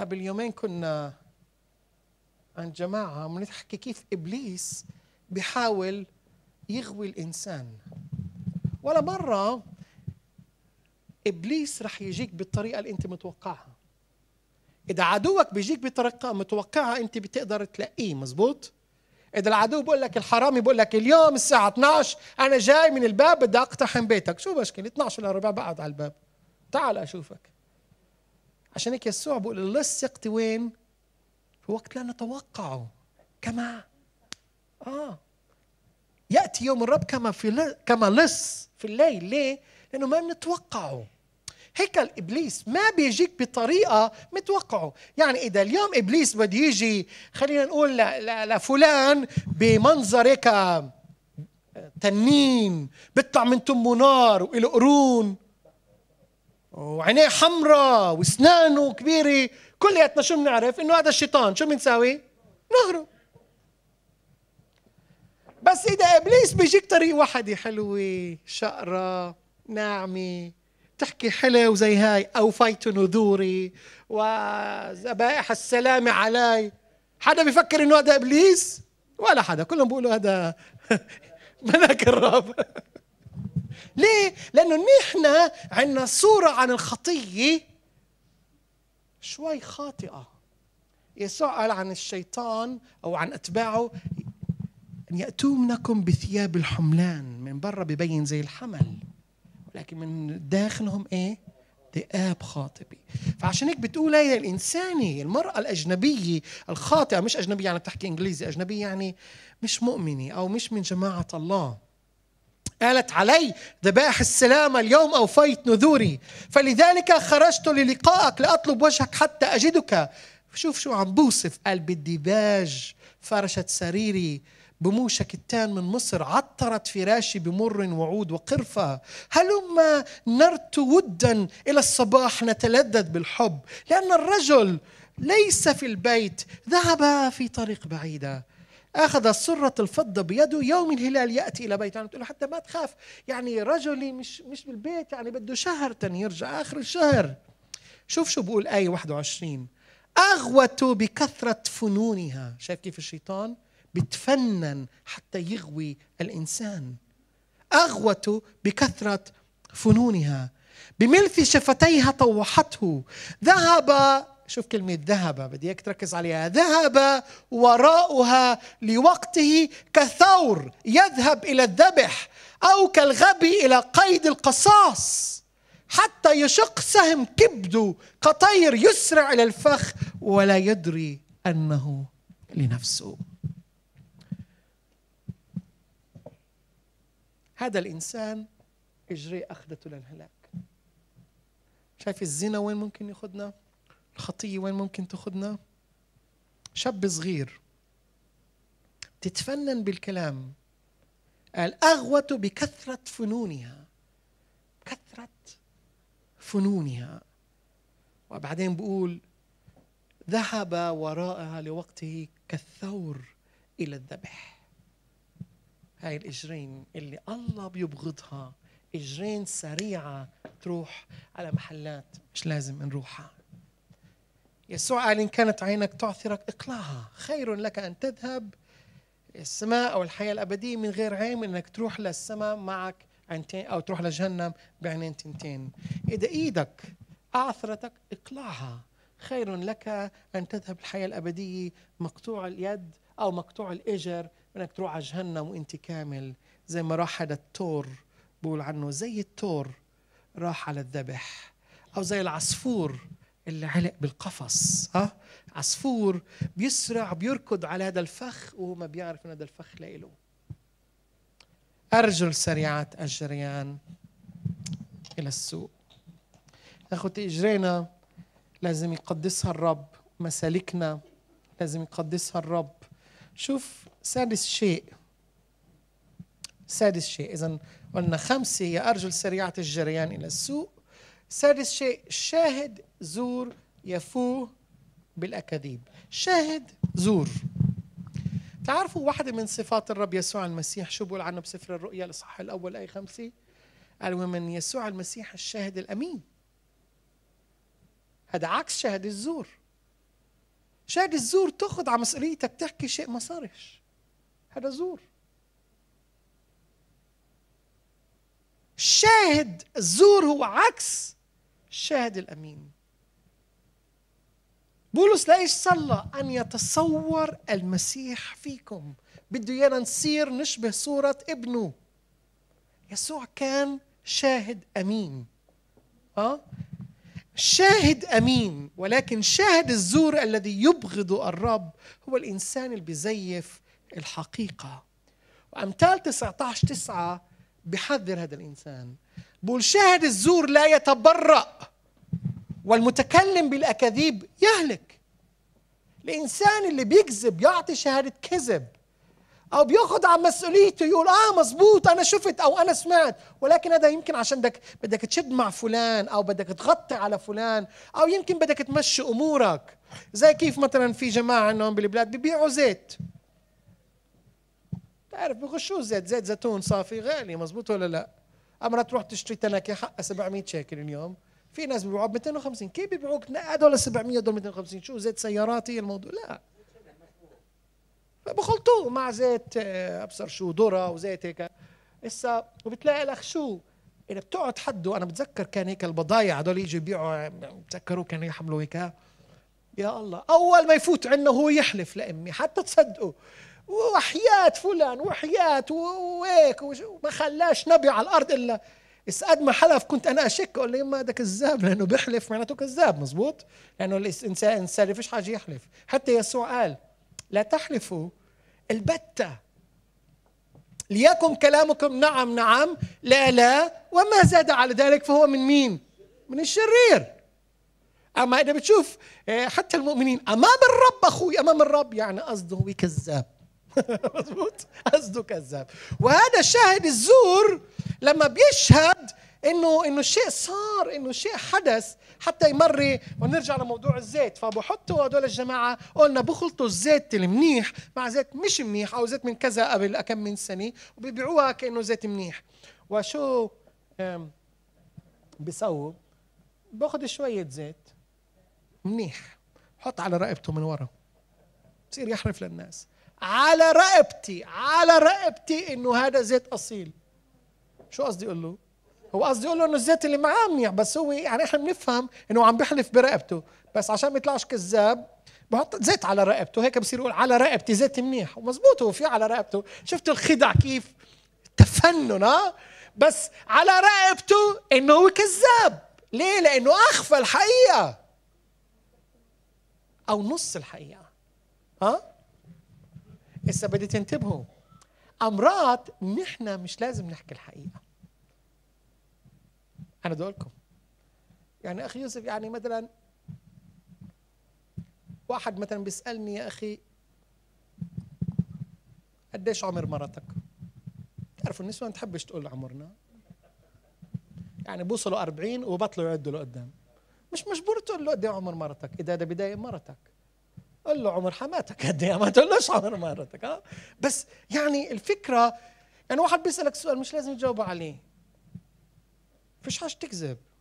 قبل يومين كنا عند جماعة ونحكي كيف إبليس بيحاول يغوي الإنسان ولا مرة إبليس رح يجيك بالطريقة اللي أنت متوقعها إذا عدوك بيجيك بطريقة متوقعها أنت بتقدر تلاقيه مزبوط إذا العدو بقول لك الحرامي بقول لك اليوم الساعة 12 أنا جاي من الباب بدي أقتحم بيتك شو مشكلة 12 إلا ربع بقعد على الباب تعال أشوفك عشان هيك يسوع بيقول اللص يقطي وين؟ في وقت لا نتوقعه كما اه ياتي يوم الرب كما في ل... كما لص في الليل ليه؟ لانه ما بنتوقعه هيك الابليس ما بيجيك بطريقه متوقعه يعني اذا اليوم ابليس بده يجي خلينا نقول لفلان بمنظر هيك آه، تنين بيطلع من تمه نار وله قرون وعينيه حمراء واسنانه كبيره كلياتنا شو بنعرف انه هذا الشيطان شو بنساوي نهرب بس اذا ابليس بيجيك طريق وحده حلوه شقره ناعمه تحكي حلو زي هاي اوفيت نذوري وذبائح السلام علي حدا بيفكر انه هذا ابليس ولا حدا كلهم بيقولوا هذا ملاك الرب ليه؟ لأنه نحن عندنا صورة عن الخطية شوي خاطئة يسوع قال عن الشيطان أو عن أتباعه أن يأتونكم بثياب الحملان من برا ببين زي الحمل ولكن من داخلهم إيه؟ ذئاب خاطبي فعشان هيك بتقول هي الإنسانية المرأة الأجنبية الخاطئة مش أجنبية يعني بتحكي إنجليزي أجنبية يعني مش مؤمنة أو مش من جماعة الله قالت علي ذبائح السلامة اليوم أوفيت نذوري فلذلك خرجت للقائك لأطلب وجهك حتى أجدك شوف شو عم بوصف قال بالديباج فرشت سريري بموشة كتان من مصر عطرت فراشي بمر وعود وقرفة هلما نرت ودا إلى الصباح نتلذذ بالحب لأن الرجل ليس في البيت ذهب في طريق بعيدة أخذ سرة الفضة بيده يوم الهلال يأتي إلى بيته يعني تقول له حتى ما تخاف يعني رجلي مش مش بالبيت يعني بده شهر يرجع آخر الشهر شوف شو بقول آية 21 أغوت بكثرة فنونها شايف كيف الشيطان بتفنن حتى يغوي الإنسان أغوت بكثرة فنونها بملث شفتيها طوحته ذهب شوف كلمة ذهب بدي اياك تركز عليها ذهب وراؤها لوقته كثور يذهب إلى الذبح أو كالغبي إلى قيد القصاص حتى يشق سهم كبده كطير يسرع إلى الفخ ولا يدري أنه لنفسه هذا الإنسان إجري أخذته للهلاك شايف الزنا وين ممكن ياخذنا؟ الخطية وين ممكن تاخذنا؟ شاب صغير تتفنن بالكلام قال أغوت بكثرة فنونها كثرة فنونها وبعدين بقول ذهب وراءها لوقته كالثور إلى الذبح هاي الإجرين اللي الله بيبغضها إجرين سريعة تروح على محلات مش لازم نروحها يسوع قال إن كانت عينك تعثرك اقلعها خير لك أن تذهب السماء أو الحياة الأبدية من غير عين من أنك تروح للسماء معك عينتين أو تروح لجهنم بعينين تنتين إذا إيدك أعثرتك اقلعها خير لك أن تذهب الحياة الأبدية مقطوع اليد أو مقطوع الإجر أنك تروح على جهنم وأنت كامل زي ما راح هذا التور بقول عنه زي التور راح على الذبح أو زي العصفور اللي علق بالقفص ها عصفور بيسرع بيركض على هذا الفخ وهو ما بيعرف ان هذا الفخ لإله أرجل سريعة الجريان إلى السوق أخوتي إجرينا لازم يقدسها الرب مسالكنا لازم يقدسها الرب شوف سادس شيء سادس شيء إذا قلنا خمسة هي أرجل سريعة الجريان إلى السوق سادس شيء شاهد زور يفوه بالأكاذيب شاهد زور تعرفوا واحدة من صفات الرب يسوع المسيح شو بقول عنه بسفر الرؤيا الإصحاح الأول آية خمسة قال ومن يسوع المسيح الشاهد الأمين هذا عكس شاهد الزور شاهد الزور تاخذ على مسؤوليتك تحكي شيء ما صارش هذا زور شاهد الزور هو عكس الشاهد الأمين بولس ليش صلى أن يتصور المسيح فيكم بده إيانا نصير نشبه صورة ابنه يسوع كان شاهد أمين أه؟ شاهد أمين ولكن شاهد الزور الذي يبغض الرب هو الإنسان اللي بيزيف الحقيقة وأمثال 19 9 بحذر هذا الإنسان بقول شاهد الزور لا يتبرأ والمتكلم بالاكاذيب يهلك الانسان اللي بيكذب يعطي شهاده كذب او بياخد عن مسؤوليته يقول اه مظبوط انا شفت او انا سمعت ولكن هذا يمكن عشان دك بدك تشد مع فلان او بدك تغطي على فلان او يمكن بدك تمشي امورك زي كيف مثلا في جماعه عندهم بالبلاد ببيعوا زيت تعرف بيغشوا زيت زيت زيتون صافي غالي مزبوط ولا لا امرأة تروح تشتري تنكه حقها 700 شيكل اليوم في ناس بيبيعوها ب 250 كيف بيبيعوك هذول 700 دول 250 شو زيت سيارات هي الموضوع لا بخلطوه مع زيت آه، ابصر شو ذره وزيت هيك هسا وبتلاقي لك شو اذا بتقعد حده انا بتذكر كان هيك البضايع هذول يجوا يبيعوا بتذكروا كانوا يحملوا هيك يا الله اول ما يفوت عندنا هو يحلف لامي حتى تصدقوا وحياة فلان وحياة وهيك وما خلاش نبي على الارض الا بس قد ما حلف كنت انا اشك اقول له ما ده كذاب لانه بيحلف معناته كذاب مزبوط لانه الانسان انسان فيش حاجه يحلف حتى يسوع قال لا تحلفوا البتة ليكن كلامكم نعم نعم لا لا وما زاد على ذلك فهو من مين من الشرير اما اذا بتشوف آه، حتى المؤمنين امام الرب اخوي امام الرب يعني قصده هو كذاب مظبوط قصده كذاب وهذا الشاهد الزور لما بيشهد انه انه الشيء صار انه الشيء حدث حتى يمري ونرجع لموضوع الزيت فبحطوا هدول الجماعه قلنا بخلطوا الزيت المنيح مع زيت مش منيح او زيت من كذا قبل كم من سنه وبيبيعوها كانه زيت منيح وشو بيسووا باخذ شويه زيت منيح حط على رقبته من ورا بصير يحرف للناس على رقبتي على رقبتي انه هذا زيت اصيل شو قصدي اقول له هو قصدي اقول له انه الزيت اللي معاه منيح بس هو يعني احنا بنفهم انه عم بيحلف برقبته بس عشان ما يطلعش كذاب بحط زيت على رقبته هيك بصير يقول على رقبتي زيت منيح ومزبوط هو في على رقبته شفت الخدع كيف تفنن ها بس على رقبته انه هو كذاب ليه لانه اخفى الحقيقه او نص الحقيقه ها هسه بدي تنتبهوا امراض نحن مش لازم نحكي الحقيقه انا دولكم يعني اخي يوسف يعني مثلا واحد مثلا بيسالني يا اخي قديش عمر مرتك تعرفوا النسوة ما تحبش تقول عمرنا يعني بوصلوا 40 وبطلوا يعدوا لقدام مش مجبور تقول له قد عمر مرتك اذا ده بدايه مرتك قل له عمر حماتك قد إيه؟ ما ما تقولوش عمر مرتك ها بس يعني الفكره يعني واحد بيسالك سؤال مش لازم تجاوب عليه فيش حاجه تكذب